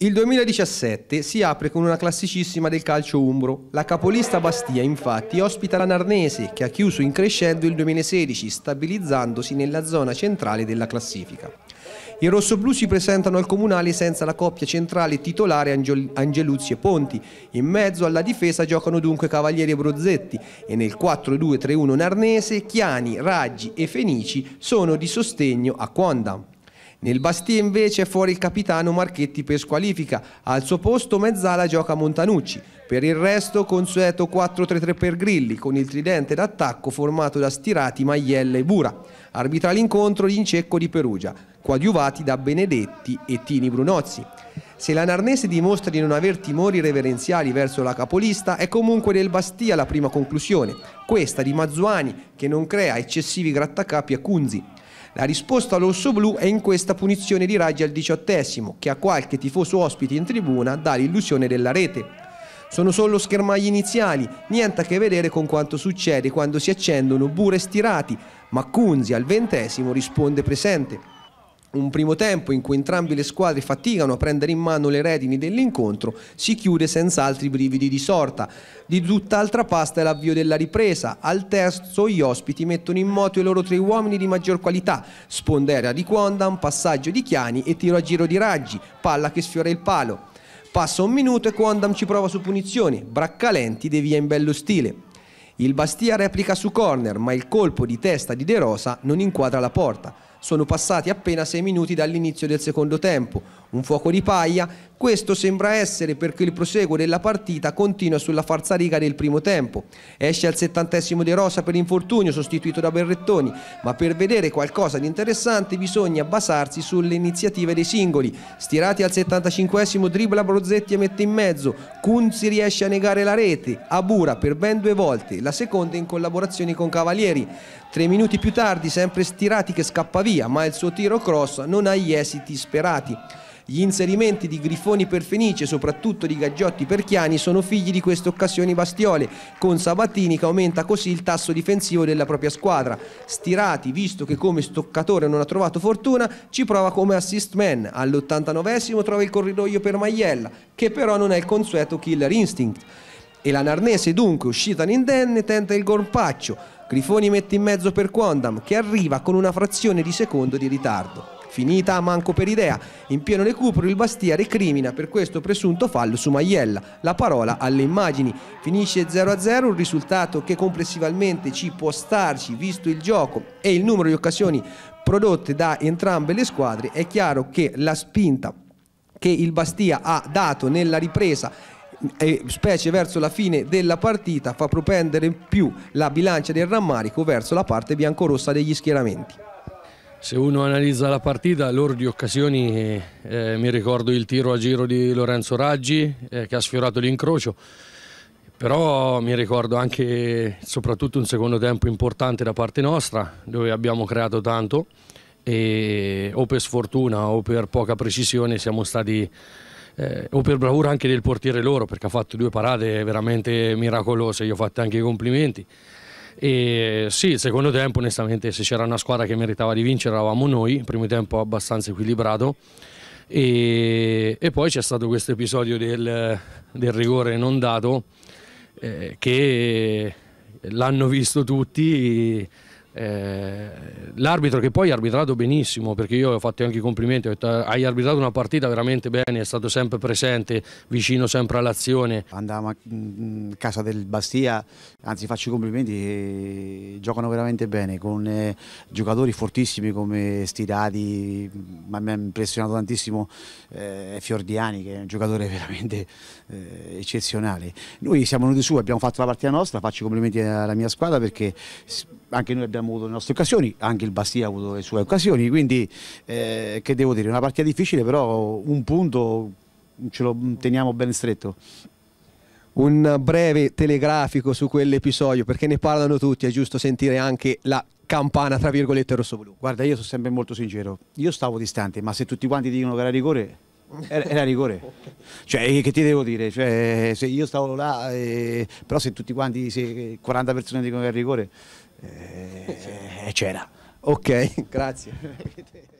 Il 2017 si apre con una classicissima del calcio umbro. La capolista Bastia infatti ospita la Narnese che ha chiuso in crescendo il 2016 stabilizzandosi nella zona centrale della classifica. I rossoblù si presentano al comunale senza la coppia centrale titolare Angel Angeluzzi e Ponti. In mezzo alla difesa giocano dunque Cavalieri e Brozzetti e nel 4-2-3-1 Narnese Chiani, Raggi e Fenici sono di sostegno a Quondam. Nel Bastia invece è fuori il capitano Marchetti per squalifica, al suo posto mezzala gioca Montanucci, per il resto consueto 4-3-3 per Grilli con il tridente d'attacco formato da Stirati, Maiella e Bura. Arbitra l'incontro l'Incecco di Perugia, coadiuvati da Benedetti e Tini Brunozzi. Se la Narnese dimostra di non aver timori reverenziali verso la capolista, è comunque del Bastia la prima conclusione, questa di Mazzuani che non crea eccessivi grattacapi a Cunzi. La risposta all'orso blu è in questa punizione di Raggi al diciottesimo, che a qualche tifoso ospite in tribuna dà l'illusione della rete. Sono solo schermagli iniziali, niente a che vedere con quanto succede quando si accendono bure stirati, ma Cunzi al ventesimo risponde presente. Un primo tempo in cui entrambe le squadre faticano a prendere in mano le redini dell'incontro si chiude senza altri brividi di sorta. Di tutt'altra pasta è l'avvio della ripresa. Al terzo gli ospiti mettono in moto i loro tre uomini di maggior qualità. Spondera di Quondan, passaggio di Chiani e tiro a giro di Raggi, palla che sfiora il palo. Passa un minuto e Quondam ci prova su punizione, Braccalenti devia in bello stile. Il Bastia replica su corner, ma il colpo di testa di De Rosa non inquadra la porta. Sono passati appena 6 minuti dall'inizio del secondo tempo. Un fuoco di paglia, questo sembra essere perché il proseguo della partita continua sulla farzariga del primo tempo. Esce al settantesimo De Rosa per infortunio, sostituito da Berrettoni, ma per vedere qualcosa di interessante bisogna basarsi sulle iniziative dei singoli. Stirati al settantacinquesimo dribbla Brozzetti e mette in mezzo, Kunzi riesce a negare la rete, Abura per ben due volte, la seconda in collaborazione con Cavalieri. Tre minuti più tardi, sempre Stirati che scappa via, via, ma il suo tiro cross non ha gli esiti sperati. Gli inserimenti di Grifoni per Fenice, soprattutto di Gaggiotti per Chiani, sono figli di queste occasioni bastiole, con Sabatini che aumenta così il tasso difensivo della propria squadra. Stirati, visto che come stoccatore non ha trovato fortuna, ci prova come assist man. All'89 trova il corridoio per Maiella, che però non è il consueto killer instinct. E la Narnese dunque, uscita indenne, tenta il gorpaccio, Grifoni mette in mezzo per Quondam che arriva con una frazione di secondo di ritardo. Finita manco per idea, in pieno recupero il Bastia recrimina per questo presunto fallo su Maiella, la parola alle immagini. Finisce 0-0, un risultato che complessivamente ci può starci visto il gioco e il numero di occasioni prodotte da entrambe le squadre, è chiaro che la spinta che il Bastia ha dato nella ripresa e specie verso la fine della partita fa propendere più la bilancia del rammarico verso la parte biancorossa degli schieramenti. Se uno analizza la partita, loro di occasioni, eh, mi ricordo il tiro a giro di Lorenzo Raggi eh, che ha sfiorato l'incrocio, però mi ricordo anche soprattutto un secondo tempo importante da parte nostra dove abbiamo creato tanto e o per sfortuna o per poca precisione siamo stati eh, o per bravura anche del portiere loro perché ha fatto due parate veramente miracolose, gli ho fatto anche i complimenti. E sì, il secondo tempo onestamente se c'era una squadra che meritava di vincere eravamo noi, il primo tempo abbastanza equilibrato e, e poi c'è stato questo episodio del, del, rigore non dato eh, che l'hanno visto tutti eh, l'arbitro che poi ha arbitrato benissimo perché io ho fatto anche i complimenti ho detto, hai arbitrato una partita veramente bene è stato sempre presente vicino sempre all'azione andiamo a mm, mm, casa del Bastia anzi faccio i complimenti eh, giocano veramente bene con eh, giocatori fortissimi come Stirati mm, ma mi ha impressionato tantissimo eh, Fiordiani che è un giocatore veramente eccezionale noi siamo venuti su abbiamo fatto la partita nostra faccio i complimenti alla mia squadra perché anche noi abbiamo abbiamo avuto le nostre occasioni, anche il Bastia ha avuto le sue occasioni, quindi eh, che devo dire, una partita difficile, però un punto ce lo teniamo ben stretto un breve telegrafico su quell'episodio perché ne parlano tutti, è giusto sentire anche la campana tra virgolette rosso blu. Guarda, io sono sempre molto sincero, io stavo distante, ma se tutti quanti dicono che era rigore era, era rigore, cioè eh, che ti devo dire, cioè, se io stavo là, eh, però se tutti quanti, se 40 persone dicono che è rigore, eh, eh, c'era. Ok, grazie.